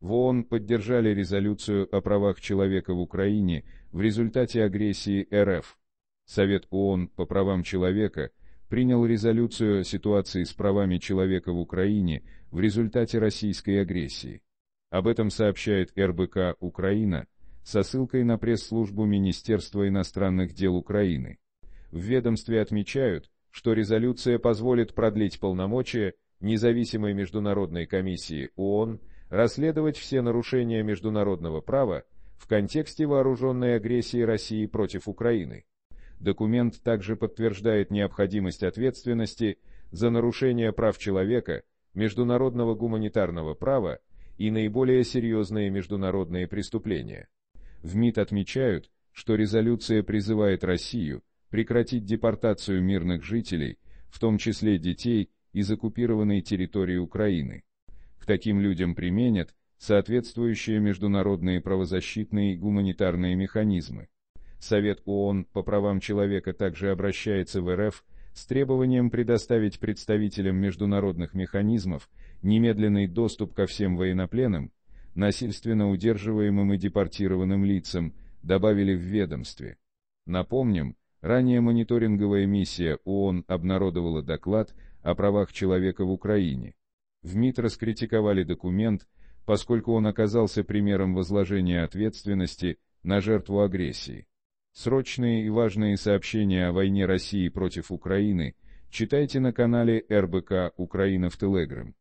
В ООН поддержали резолюцию о правах человека в Украине в результате агрессии РФ. Совет ООН по правам человека принял резолюцию о ситуации с правами человека в Украине в результате российской агрессии. Об этом сообщает РБК «Украина» со ссылкой на пресс-службу Министерства иностранных дел Украины. В ведомстве отмечают, что резолюция позволит продлить полномочия независимой международной комиссии ООН расследовать все нарушения международного права в контексте вооруженной агрессии России против Украины. Документ также подтверждает необходимость ответственности за нарушение прав человека, международного гуманитарного права и наиболее серьезные международные преступления. В МИД отмечают, что резолюция призывает Россию прекратить депортацию мирных жителей, в том числе детей, из оккупированной территории Украины, к таким людям применят соответствующие международные правозащитные и гуманитарные механизмы. Совет ООН по правам человека также обращается в РФ с требованием предоставить представителям международных механизмов немедленный доступ ко всем военнопленным, насильственно удерживаемым и депортированным лицам, добавили в ведомстве. Напомним, ранее мониторинговая миссия ООН обнародовала доклад о правах человека в Украине, в МИД раскритиковали документ, поскольку он оказался примером возложения ответственности на жертву агрессии. Срочные и важные сообщения о войне России против Украины читайте на канале РБК «Украина в Телеграм».